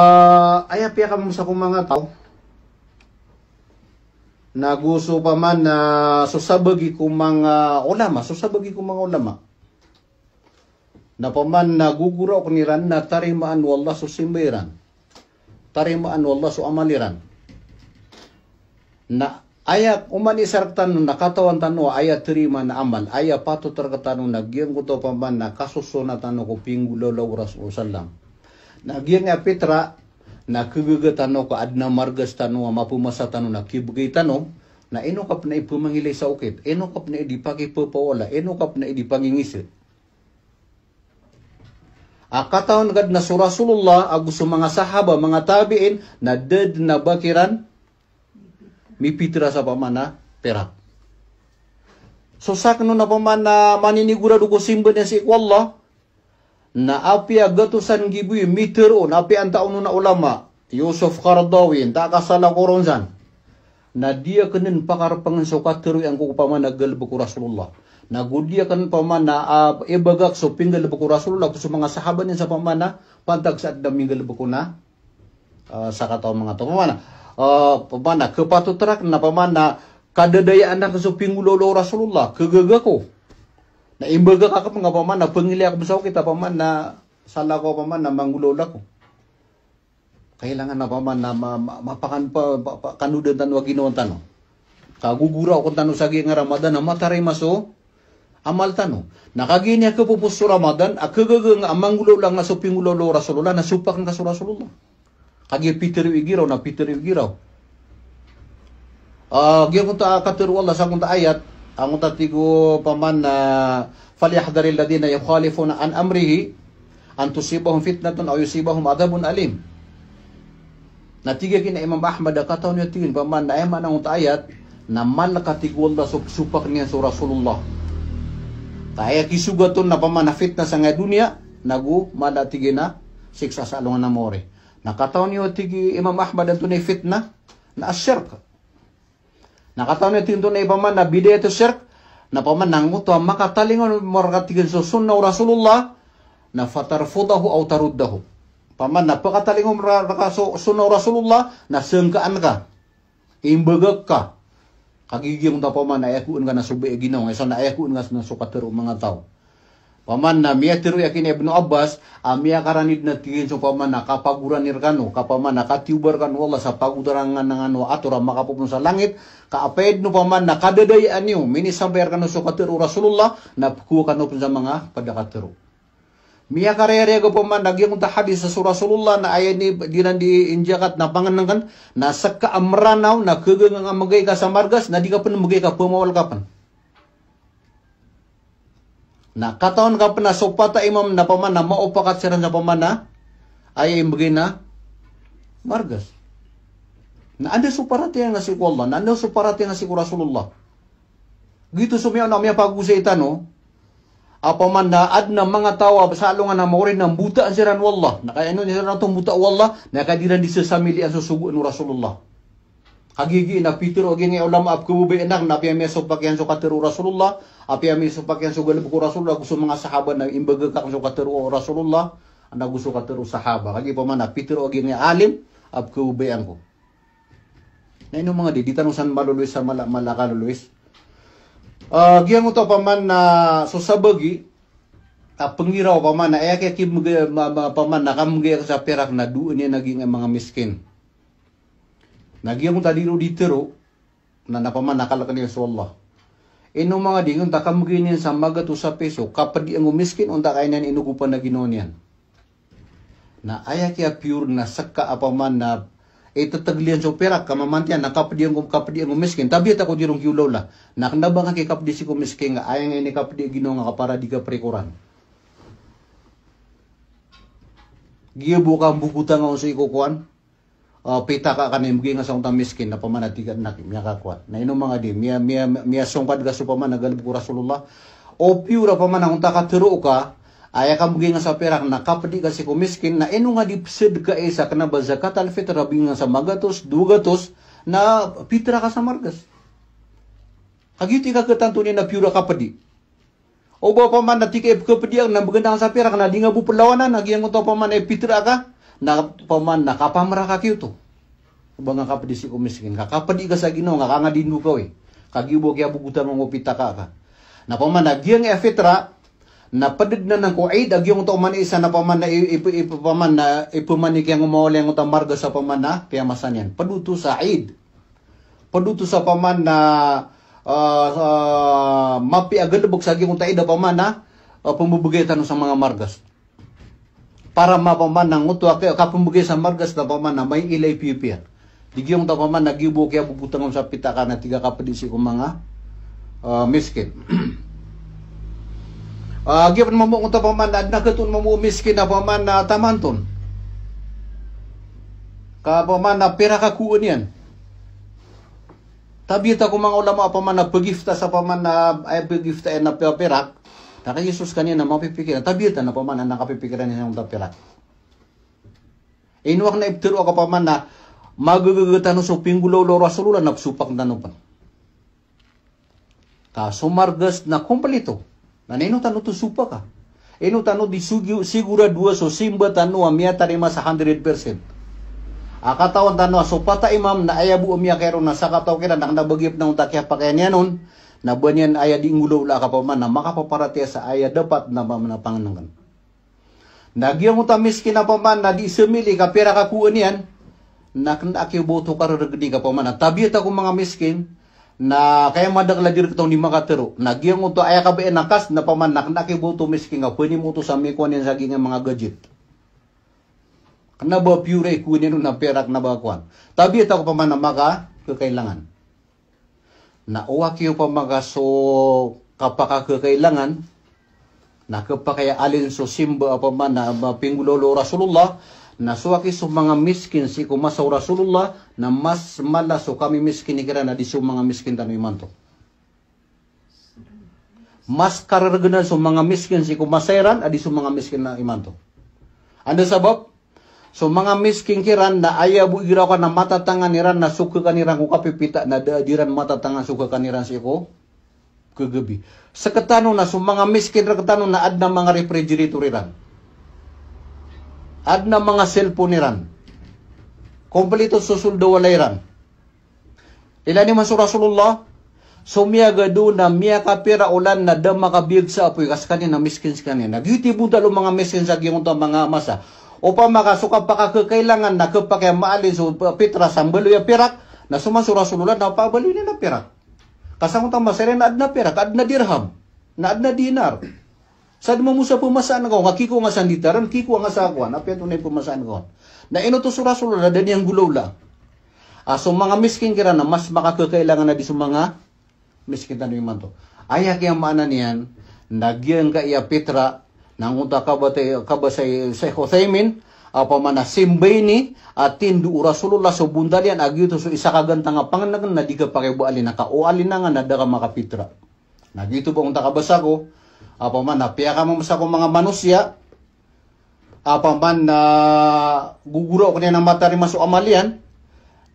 Uh, ay happy ka sa kong mga tao naguso pa man na susabagi ko mga ulama susabagi ko mga ulama na paman naguguro ko niran na tarimaan wallah susimbiran tarimaan wallah suamaliran na ayak umani sarktan nakatawan katawan tano aya terima na amal aya pato tarkatano na giyang ko to paman na kasusunatan ko pinggulolaw rasulullah nagiang Petra nakugugatan ko adna margas tanu mapumasa tanu nakibugay tanu na ino kap na ipumangilay sa ukit ino kap na idipagi pupawala ino kap na idipangingisit akataon gad na Rasulullah agus mga sahaba mga tabiin na dead na bakiran mipitra sa pamana perak so sakno na pamana maninigura dugo simbo niya si Allah na apia gatusan gibuy meter o api ang taon na ulama Yusuf Kardawi ta kasala koronzan na dia kenin pakar pangsoka teru yang kukupama na galbuku Rasulullah na gudia kan pamana uh, ibagak so pinggal buku Rasulullah ah, eh, so mga sahabat niya sa pamana pantag sa damingal buku na uh, ah, sa kataw mga to pamana uh, ah, pamana kepatutrak na pamana kadadayaan na so pinggulolo Rasulullah kegagako Naimbaga ka ka nga paman, napangili ako sa kita paman na sala ko paman na mangulola ko. Kailangan na paman na ma, ma, mapakan pa, pa, pa kanudan tanwa ginoon tanong. Kagugura ako tanong sa nga Ramadan na mataray maso. Amal tano, nakagini ako po sa Ramadan, akagagang amangulo lang nga sa pingulolo Rasulullah, nasupak nga sa Rasulullah. Kagi Peter Igiraw na Peter Igiraw. Ah, uh, gyapon ta katiru Allah sa kung ayat, anggota tigo paman eh, falyahdharil ladina yukhalifuna an amrihi an tusibahum fitnatun aw yusibahum adabun alim na tiga kina imam ahmad da kataun ya tigin paman na ayman ang ayat na man lah katigo Allah supak niya sa rasulullah ta ayat kisugatun na paman na fitna sa ngay dunia nagu mada tigin na siksa sa alungan na more na kataun ya tigi imam ahmad da tunay fitna na asyarka Nakataw ni tinto na ipaman na bide ito sirk, na pamanang mo makatalingon marakatigil sa sunna Rasulullah, na fatarfudahu au taruddahu. Paman na pakatalingon marakaso sunna Rasulullah, na sengkaan ka, imbagak ka. Kagigiyong na paman na ayakuan ka na subi eh, ginaw, ngayon eh, na ayakuan ka na sukatero mga tao. Paman na miya tiru yakin Ibn Abbas, amia karanid na tingin so paman na kapaguran nirgano, kapaman na katiubar kanu Allah sa pagudarangan ng ano atura makapupun sa langit, kaapayad no paman na kadadayaan niyo, minisabayar kanu so katiru Rasulullah, na pukuha kanu sa mga padakatiru. Miya karayari ako paman, nagyang unta hadis sa so Rasulullah na ayay ni dinan di injakat na pangan na sakka amranaw na kagangang amagay ka sa margas na di ka pun magay ka pumawal ka pun. Pa na kataon ka pa na supata imam na pamana, maupakat siya na pamana, ay ay bagay na margas. Na ando suparati na si Allah, na ando suparati na si Rasulullah. Gito sumiyaw na kami pag itano, apa man na ad na mga tawa sa alungan na maurin ng buta ang siran wallah. Na kaya ano siran itong buta wallah, na kaya di rin disasamili ang susugu ng Rasulullah. Hagigi na Peter ogi nga ulama ab kububay anak na piyami so pakyan so katiru Rasulullah apiyami so pakyan so galib ko Rasulullah gusto mga sahaba na imbaga ka so katiru Rasulullah na gusto katiru sahaba kagi pa man na Peter ogi nga alim ab kububay ang ko. Na ino mga di ditanong san maluluy sa mala, malakaluluis. Uh, giyang mo to pa man na uh, so sabagi uh, pangiraw pa man na ayakakib paman na kamgaya sa perak na duon niya naging mga miskin. Nagi ang tadi ro ditero na napaman nakalakan ni Allah. Ino mga dingon ta kam ginian sa maga to sa peso kapag ang umiskin unta kay nan inukupan na ginonian. Na aya kaya pure na sakka apaman na ito eh, taglian so pera kamamantian nakapdi ang kapdi ang umiskin tabi ta ko dirong kiulaw la lah. nakandabang kay kapdi si umiskin nga aya ni kapdi ginon nga para diga prekuran. Giyabukang bukutan nga sa ikukuan. Oh, pita ka kami mugi nga sa miskin na pamanatigan na kami nga kakwa. Na ino mga di, miya, miya, miya sungkad ka sa nagalib ko Rasulullah. O pura pa man, ang ka, ayaw ka mugi nga sa perak, nakapati ka si kumiskin, na ino nga di psid ka isa, eh, kana ba zakat al-fitr, rabi nga sa magatos, dugatos, na pitra ka sa margas. Kagiti ka katanto niya na pura ka padi. O ba pa man, natikip ka padi ang nabagandang sa perak, na di nga bupalawanan, nagiyang ko to pa man, e eh, pitra ka, na nakapaman nakapamra ka kito ubang nga kapadi si kumiskin ka kapadi ka sa Ginoo nga kanga dindu ka we kagibo kay bugutan mo pita ka ka napaman nagyang efetra napadid na ng kuaid agyong to man isa na paman na ipaman na ipumanik yang umawala ang utang marga sa paman na piyamasan yan paduto sa aid paduto sa paman na uh, uh, mapi agad buksa agyong taid paman na uh, ah, pumubugay tanong sa mga margas para mapamana ngutua ke kapumugi sa margas da pamana may ilay pipian digyong da pamana nagibo kaya bubutang sa pita na tiga kapadisi ko mga uh, miskin uh, ah, given mo mo ta na nakatun mo mo miskin na paman na tamantun. ka pamana pera ka yan. yan tabita ko mga ulama pamana pagifta sa paman na ay pagifta na pera Taka Jesus kanina mapipikiran. Tabiutan na paman ang nakapipikiran niya ng tapirat. Inuwak na iptiro ka paman na magagagatan sa pinggulo loro asululan na supak na nupan. Ka sumargas na kumpalito. Nanino tanu to supak ka. Ino tanu di sigura dua so simba tanu amia tarima sa 100%. Akatawan tanu so pata imam na ayabu umya kero na sa kataw kira naknabagyap na untakya kaya niya nun. na banyan aya di ngulo la ka paman na makapaparate sa aya dapat na mamanapanganan. Nagyan mo tamiskin na paman na di sumili ka pera ka kuwan yan, na kinakibuto ka rin ka paman na tabiat ako mga miskin, na kaya madaglajir ka ni mga tero. Nagyan mo to aya ka bayan nakas na paman na kinakibuto miskin ka pwede mo to sa mikuan yan sa aking mga gadget. Kena ba pure ikuin yan na perak na bakuan. Tabiat ako paman na maka kakailangan. na kayo pa pamaga so kapakakakailangan na kapakaya alin so simba apa man na pinggulolo Rasulullah na suwaki so mga miskin si kumasaw Rasulullah na mas mala so kami miskin ni na di so mga miskin tanong to. Mas kararganan so mga miskin si kumasairan adi so mga miskin na iman to. Ano sabab? So mga miskin kiran na ayabu gira ka na matatangan niran na suka kaniran ko kapipita na diran matatangan suka kaniran si ko kagabi. Sa katano na so mga miskin ra katano na ad na mga refrigerator niran. Ad na mga cellphone niran. Kompleto susuldo walay ran. Ilan ni Masu Rasulullah? Sumiyaga do na miya ka ulan na dama ka sa apoy kas kanin na miskin kanin. Nagyuti po talo mga miskin sa giyong mga masa upang makasukab pa kakailangan na kapag maalis o pitra sa baluya pirak na sumasura-sululan na pabaluy na pirak. Kasamutang masaya na adna pirak, na dirham, na ad na dinar. Sad mo sa pumasaan ko, kakiko nga sa ditaran, kiko nga sa akuan, apet unay pumasaan ko. Na inuto sura na dani ang gulula. Ah, so mga miskin kira na mas makakakailangan na di sa mga miskin tanong yung manto. Ayak yung maanan niyan, nagyang ka iya pitra, nang unta kabate kabasay sa Husaymin apa mana simbaini atin du Rasulullah so bundalian agyo to isa kaganta nga panganagan na di ka pakibuali na kauali na nga nadaka makapitra. Nagito ba unta kabasa ko apa man napiya ka mo sa mga manusia apa man na uh, guguro ko niya ng mata rin maso amalian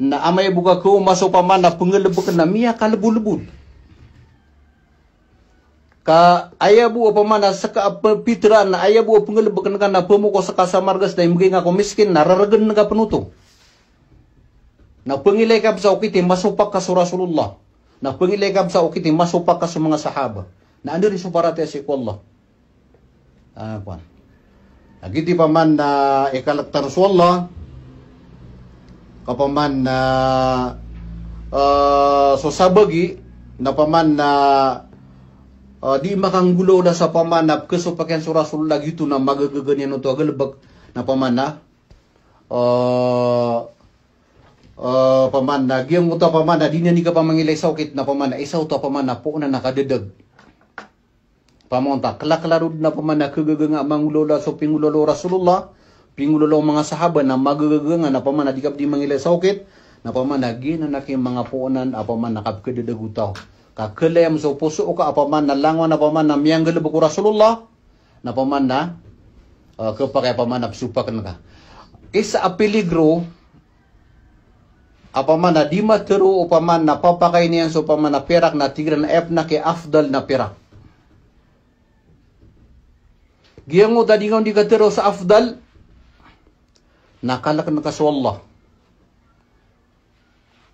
na amay buka ko maso paman na pengelebukan na miya kalebulubun. ka ayah buah pemana seka apa pitran ayah buah pengele berkenakan na pemuka seka samargas dan mungkin aku miskin na raragan naga penutup na pengilai ka bisa okiti masupak ka Rasulullah na pengilai ka bisa okiti masupak ka semua sahaba na anda di suparati asyik Allah akuan ha, lagi ha, di paman na ikalak eh, tarus Allah kapaman na uh, eh, so sabagi na paman na uh, uh, di makanggulo na sa pamanap keso pakyan surasul lag ito na magaganyan to agalbag na pamana uh, uh, pamana giyang mo pamana di na ah, ah, ni ka pamangilay sakit na pamana isaw to pamana po na nakadedag pamonta kalaklarud na pamana kagaganga mangulola so pingulo rasulullah pingulo mga sahaba na magaganga na pamana di ka di mangilay sakit na pamana gina na kay mga puonan apaman utaw ka kelem so poso ka apa man na langwa na paman na miangle buku rasulullah na paman na uh, ke pakai paman na supa kenaka is a peligro apa man na dima teru upaman na papakai niyan so paman na perak na tigran na ep na ke afdal na perak giyang mo dadi ngon di sa afdal na kalak na kasu Allah.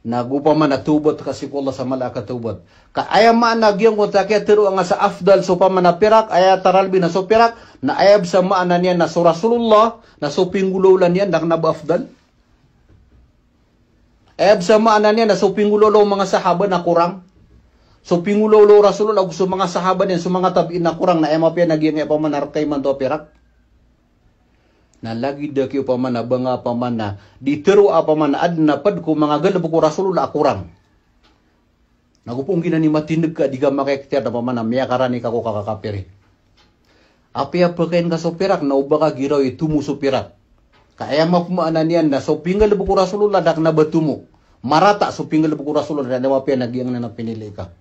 nagupa man natubot kasi ko Allah sa mala tubot. ka aya man nagyong ko ta tiru nga sa afdal so paman na pirak aya taralbi na so pirak na ayab sa maana niya na so rasulullah na so pinggululan niya nang nab afdal ayab sa maana niya na so pinggulolo mga sahaba na kurang So pingulo lo rasulullah og so mga sahaba niya so mga tabiin na kurang na ema pa nagyang pa man kay man do pirak na lagi da ke pa mana banga pa mana di teru apa mana adna pad ku mga galbu ku rasulullah kurang na ku pungkin ani mati nega di gamak ekter da pa mana mia karani ka ku kakak kapiri api apa kain ka sopirak na ubaka giro itu mu sopirak ka ayam ma kuma ananian na sopinga lebu ku rasulullah dak na betumu marata sopinga lebu ku rasulullah da na mapian na giang na pinili ka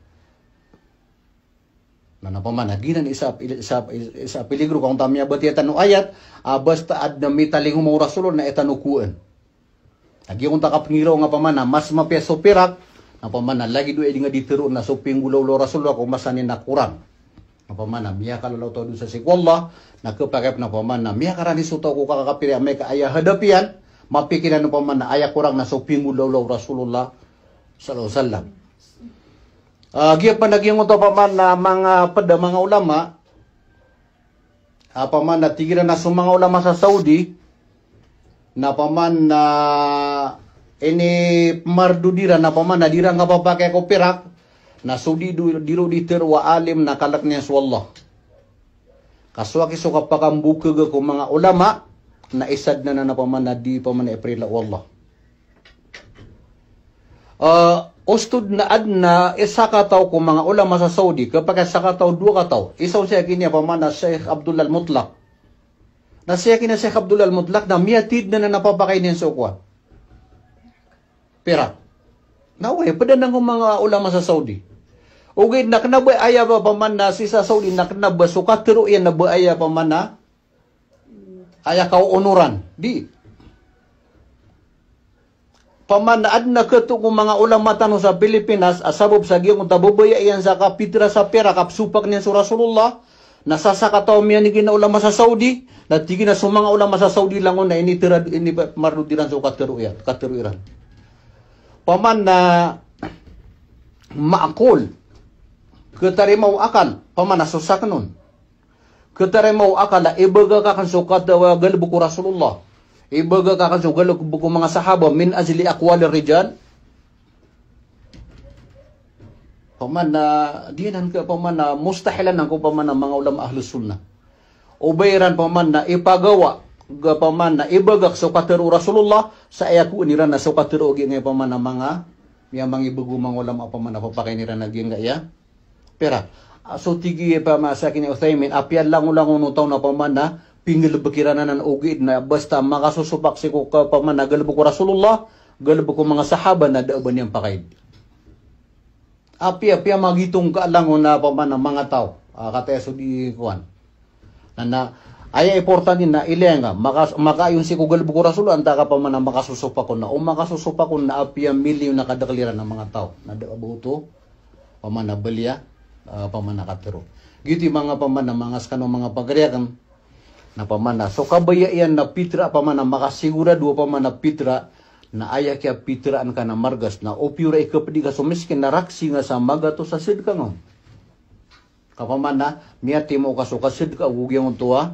na napamanaginan isa isa isa peligro kung tamya bat yatanu ayat uh, basta ad na mitaling mo rasulon na etanukuan agi kung takap ngiro nga pamana mas mapeso pirak na pamana lagi do edi nga ditiro na suping gulaw lo rasul kung masanin na kurang na pamana miya kalalaw to sa sikwalla na kapakap na pamana miya karani suto ko kakapiri may kaaya hadapian mapikiran na pamana aya kurang na suping gulaw lo rasulullah sallallahu alaihi wasallam uh, ah, gipanaging ito pa man na ah, mga pada ah, mga ulama apa man natigiran na sa mga ulama sa Saudi na paman na ini mardudira na paman na dirang nga papake ko pirak na Saudi diru ditir wa alim na kalak niya sa Allah kaswa kiso kapakambuke ko mga ulama na isad na na paman na di paman na iprila wallah uh, ustud na adna isa e kataw ko mga ulama sa Saudi kapag sa kataw dua isa isaw siya kini pamana Sheikh Abdul Al-Mutlaq na siya kini Sheikh Abdul Al-Mutlaq na miyatid na na napapakainin sa ukwa pera naway pada nang mga ulama sa Saudi ugid naknabay aya ba pamana si sa Saudi naknabay sukatiro yan na ba aya pamana aya kau onuran di pamanaad na kato kung mga ulang mata sa Pilipinas asabob sa giyong tabubaya iyan sa kapitra sa pera kapsupak niya sa Rasulullah nasasakataw miya ni ginaulama sa Saudi natigin na sumanga ulama sa Saudi lang na ini initira ini marudiran sa katiruyan katiruyan paman na maakol ketarimaw akal paman nasusak nun ketarimaw akal ibaga ka kan sukat dawa galbu Rasulullah ibaga kakasugal ko mga sahaba min azli akwal rijal paman na dinan ka paman na mustahilan ko paman na mga ulama ahlus sunnah ubayran paman na ipagawa gapaman na ibagak sa katero Rasulullah sa ayako niran na sa katero gi nga paman na mga yang mga ibagumang ulama paman na papakainiran na gi ya pera ah, so tigi pa masakin Uthaymin apyal lang ulang unutaw na paman na pingalab kiranaan ugid na basta makasusupak si ko ka paman na galab ko Rasulullah, galab ko mga sahaba na daaban niyang pakaid. Api-api ang magitong kaalangon na paman ng mga tao. Uh, ah, kateso di kuan. Na, na ay importante na ilenga makas makayon si kugal buko rasul anta ka pa man makasusupa ko na o makasusupa ko na apya milyon na kadakliran ng mga tao na buto belia uh, ah, pamanakatero giti mga paman mga skano mga pagrekan na pamana. So kabayayan na pitra pamana, makasigura dua pamana pitra na ayah kaya pitraan ka na margas na opiura ikapadi ka. So miskin na raksi nga sa maga to sa sidka nga. Kapamana, miya timo ka so kasidka ugugyan mo tuwa ah.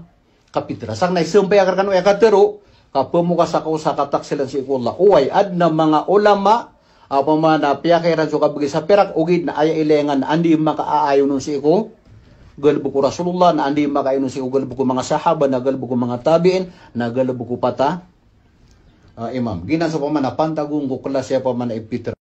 kapitra. Sang na isumpay agar kanu ekatero, kapamukas ako sa kataksilan si Ikula. Uway, ad na mga ulama, apamana, piyakairan so kabagay sa perak, ugid na ayah ilengan, andi makaaayon nun si Ikula. galbo ko Rasulullah na andi makainon si ugalbo ko mga sahaba na galbo ko mga tabiin na galbo ko pata uh, imam pa man na pantagong ko klasya pa man ipitra